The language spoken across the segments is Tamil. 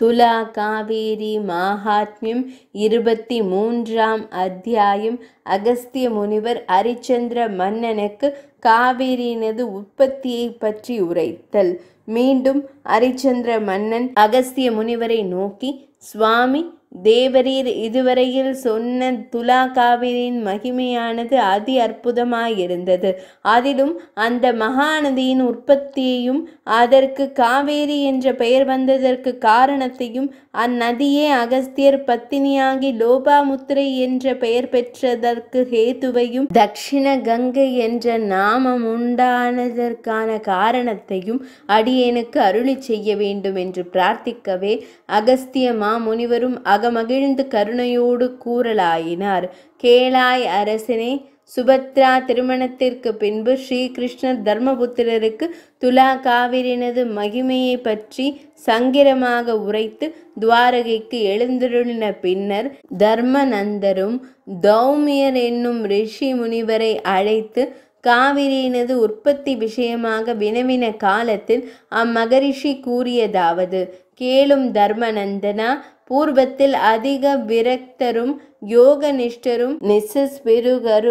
துலா காவேரி மாஹாத்மியம் இருபத்தி மூன்றாம் அத்தியாயம் அகஸ்திய முனிவர் அரிச்சந்திர மன்னனுக்கு காவேரியினது உற்பத்தியை பற்றி உரைத்தல் மீண்டும் அரிச்சந்திர மன்னன் அகஸ்திய முனிவரை நோக்கி சுவாமி தேவரீர் இதுவரையில் சொன்ன துலா காவிரியின் மகிமையானது அதி அற்புதமாயிருந்தது அதிலும் அந்த மகாநதியின் உற்பத்தியையும் அதற்கு காவேரி என்ற பெயர் வந்ததற்கு காரணத்தையும் அந்நதியே அகஸ்தியர் பத்தினியாகி லோபாமுத்திரை என்ற பெயர் பெற்றதற்கு ஹேத்துவையும் தக்ஷிண கங்கை என்ற நாமம் உண்டானதற்கான காரணத்தையும் அடியேனுக்கு அருளி செய்ய வேண்டும் என்று பிரார்த்திக்கவே அகஸ்திய மாமுனிவரும் மகிழ்ந்து கருணையோடு கூறலாயினார் கேளாய் அரசனே சுபத்ரா திருமணத்திற்கு பின்பு ஸ்ரீகிருஷ்ணர் தர்மபுத்திரருக்கு துலா காவிரினது மகிமையை பற்றி சங்கிரமாக உரைத்து துவாரகைக்கு எழுந்திருளின பின்னர் தர்மநந்தரும் தௌமியர் என்னும் ரிஷி முனிவரை அழைத்து காவிரியினது உற்பத்தி விஷயமாக வினவின காலத்தில் அம்மகரிஷி கூறியதாவது கேளும் தர்மநந்தனா பூர்வத்தில் அதிக விரக்தரும் யோகனிஷ்டரும் நிசஸ்பிருகருமாயிருந்த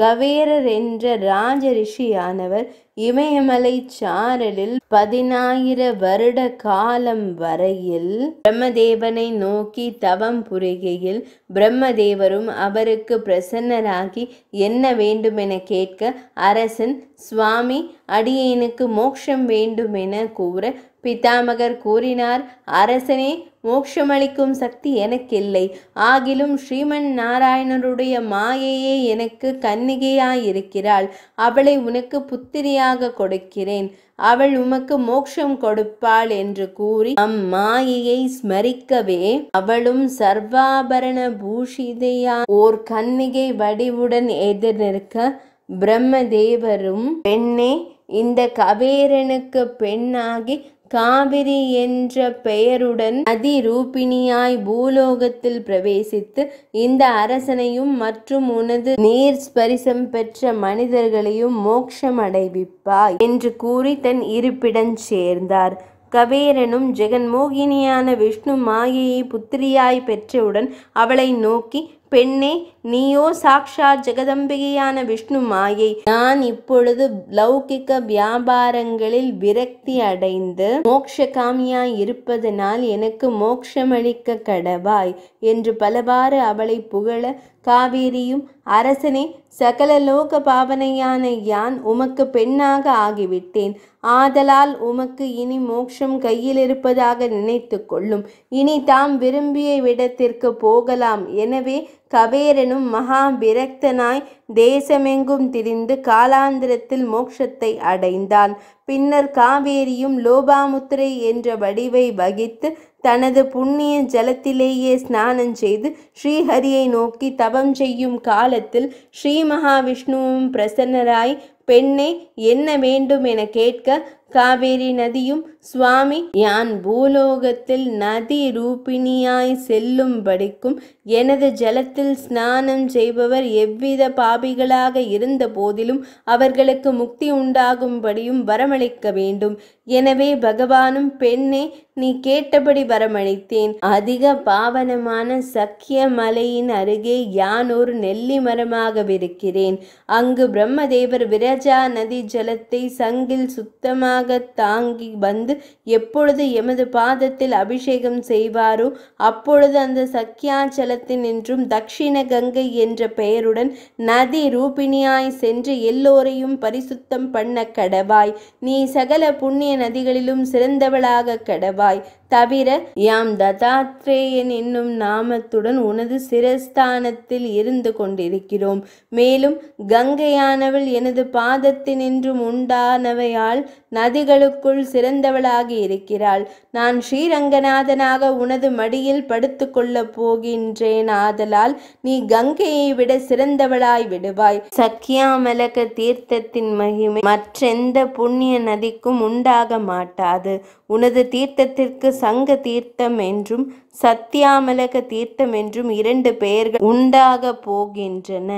கவேரர் என்ற ராஜ ரிஷியானவர் இமயமலை சாரலில் பதினாயிர வருட காலம் வரையில் பிரம்மதேவனை நோக்கி தவம் புரிகையில் பிரம்மதேவரும் அவருக்கு பிரசன்னராகி என்ன வேண்டுமென கேட்க அரசன் சுவாமி அடியேனுக்கு மோட்சம் வேண்டுமென கூற பிதாமகர் கூறினார் அரசனே மோட்சமளிக்கும் சக்தி எனக்கில்லை ஆகிலும் ஸ்ரீமன் நாராயணருடைய மாயையே எனக்கு கன்னிகையாயிருக்கிறாள் அவளை உனக்கு புத்திரியாக கொடுக்கிறேன் அவள் உமக்கு மோட்சம் கொடுப்பாள் என்று கூறி அம்மாயையை ஸ்மரிக்கவே அவளும் சர்வாபரண பூஷிதையா ஓர் கன்னிகை வடிவுடன் எதிர் நிற்க பிரம்மதேவரும் பெண்ணே இந்த கவேரனுக்கு பெண்ணாகி காவிரி என்ற பெயருடன் நதி ரூபிணியாய் பூலோகத்தில் பிரவேசித்து இந்த அரசனையும் மற்றும் உனது நீர் ஸ்பரிசம் பெற்ற மனிதர்களையும் மோட்சம் அடைவிப்பாய் என்று கூறி தன் இருப்பிடம் சேர்ந்தார் கவேரனும் ஜெகன்மோகினியான விஷ்ணு மாயையை புத்திரியாய் பெற்றவுடன் அவளை நோக்கி பெண்ணே நீயோ சாக்ஷா ஜெகதம்பிகையான விஷ்ணு மாயை நான் இப்பொழுது லௌகிக வியாபாரங்களில் விரக்தி அடைந்து மோக்ஷகாமியாய் இருப்பதனால் எனக்கு மோக்ஷமளிக்க கடவாய் என்று பலவாறு அவளை புகழ காவேரியும் அரசனே சகல லோக பாவனையான யான் உமக்கு பெண்ணாக ஆகிவிட்டேன் ஆதலால் உமக்கு இனி மோட்சம் கையில் இருப்பதாக நினைத்து கொள்ளும் இனி தாம் விரும்பிய விடத்திற்கு போகலாம் எனவே கவேரனும் மகா விரக்தனாய் தேசமெங்கும் திரிந்து காலாந்திரத்தில் மோட்சத்தை அடைந்தான் பின்னர் காவேரியும் லோபாமுத்திரை என்ற வடிவை வகித்து தனது புண்ணிய ஜலத்திலேயே ஸ்நானம் செய்து ஸ்ரீஹரியை நோக்கி தவம் செய்யும் காலத்தில் ஸ்ரீ மகாவிஷ்ணுவும் பிரசன்னராய் பெண்ணை என்ன வேண்டும் என கேட்க காவேரி நதியும் சுவாமி யான் பூலோகத்தில் நதி ரூபிணியாய் செல்லும்படிக்கும் எனது ஜலத்தில் ஸ்நானம் செய்பவர் எவ்வித பாபிகளாக இருந்த போதிலும் அவர்களுக்கு முக்தி உண்டாகும்படியும் வரமளிக்க வேண்டும் எனவே பகவானும் பெண்ணே நீ கேட்டபடி வரமளித்தேன் அதிக பாவனமான சக்கிய மலையின் அருகே யான் ஒரு நெல்லி மரமாகவிருக்கிறேன் அங்கு பிரம்மதேவர் விரஜா நதி ஜலத்தை சங்கில் சுத்தமாக தானாக தாங்கி வந்து எப்பொழுது எமது பாதத்தில் அபிஷேகம் செய்வாரோ அப்பொழுது அந்த சக்கியாச்சலத்தின் என்றும் தக்ஷிண கங்கை என்ற பெயருடன் நதி ரூபிணியாய் சென்று எல்லோரையும் பரிசுத்தம் பண்ண கடவாய் நீ சகல புண்ணிய நதிகளிலும் சிறந்தவளாக கடவாய் தவிர யாம் தத்தாத்ரேயன் என்னும் நாமத்துடன் உனது சிரஸ்தானத்தில் இருந்து கொண்டிருக்கிறோம் மேலும் கங்கையானவள் எனது பாதத்தினின்றும் உண்டானவையால் நதிகளுக்குள் சிறந்தவளாக இருக்கிறாள் நான் ஸ்ரீரங்கநாதனாக உனது மடியில் கொள்ளப் போகின்றேன் ஆதலால் நீ கங்கையை விட சிறந்தவளாய் விடுவாய் சக்கியாமலக தீர்த்தத்தின் மகிமை மற்றெந்த புண்ணிய நதிக்கும் உண்டாக மாட்டாது உனது தீர்த்தத்திற்கு சங்க தீர்த்தம் என்றும் சத்தியாமலக தீர்த்தம் என்றும் இரண்டு பெயர்கள் உண்டாக போகின்றன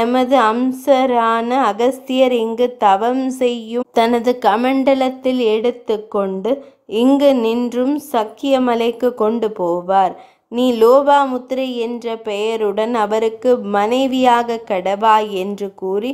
எமது அம்சரான அகஸ்தியர் இங்கு தவம் செய்யும் தனது கமண்டலத்தில் எடுத்துக்கொண்டு இங்கு நின்றும் சக்கியமலைக்கு கொண்டு போவார் நீ லோபாமுத்திரை என்ற பெயருடன் அவருக்கு மனைவியாக கடவாய் என்று கூறி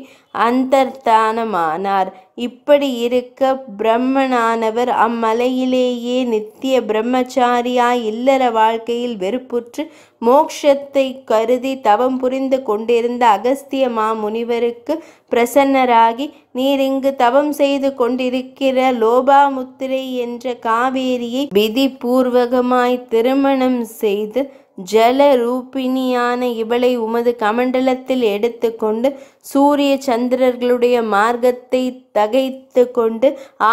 அந்தர்தானமானார் இப்படி இருக்க பிரம்மனானவர் அம்மலையிலேயே நித்திய பிரம்மச்சாரியாய் இல்லற வாழ்க்கையில் வெறுப்புற்று மோக்ஷத்தை கருதி தவம் புரிந்து கொண்டிருந்த அகஸ்திய மாமுனிவருக்கு பிரசன்னராகி நீர் இங்கு தவம் செய்து கொண்டிருக்கிற லோபாமுத்திரை என்ற காவேரியை விதி பூர்வகமாய் திருமணம் செய்து ஜல ரூபிணியான இவளை உமது கமண்டலத்தில் எடுத்துக்கொண்டு சூரிய சந்திரர்களுடைய மார்க்கத்தை தகைத்து கொண்டு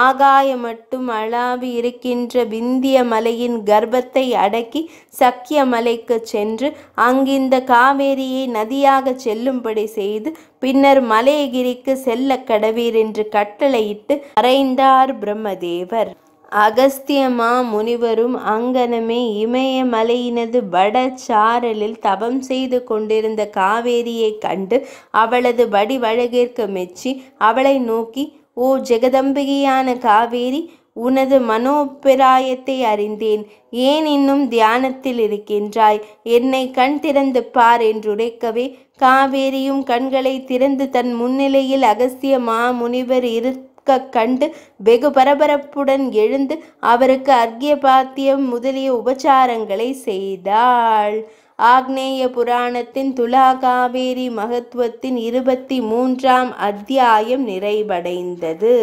ஆகாய மட்டும் அளாவி இருக்கின்ற விந்திய மலையின் கர்ப்பத்தை அடக்கி சக்கிய மலைக்கு சென்று அங்கிந்த காவேரியை நதியாக செல்லும்படி செய்து பின்னர் மலையகிரிக்கு செல்ல கடவீர் என்று கட்டளையிட்டு அறைந்தார் பிரம்மதேவர் அகஸ்தியமா முனிவரும் அங்கனமே இமயமலையினது வட சாரலில் தபம் செய்து கொண்டிருந்த காவேரியை கண்டு அவளது வடிவழகிற்கு மெச்சி அவளை நோக்கி ஓ ஜெகதம்பிகையான காவேரி உனது மனோபிராயத்தை அறிந்தேன் ஏன் இன்னும் தியானத்தில் இருக்கின்றாய் என்னை கண் திறந்து பார் என்றுரைக்கவே காவேரியும் கண்களை திறந்து தன் முன்னிலையில் அகஸ்திய மாமுனிவர் இரு நிற்க கண்டு வெகு பரபரப்புடன் எழுந்து அவருக்கு அர்க்கிய பாத்தியம் முதலிய உபச்சாரங்களை செய்தாள் ஆக்னேய புராணத்தின் துலா காவேரி மகத்துவத்தின் இருபத்தி மூன்றாம் அத்தியாயம் நிறைவடைந்தது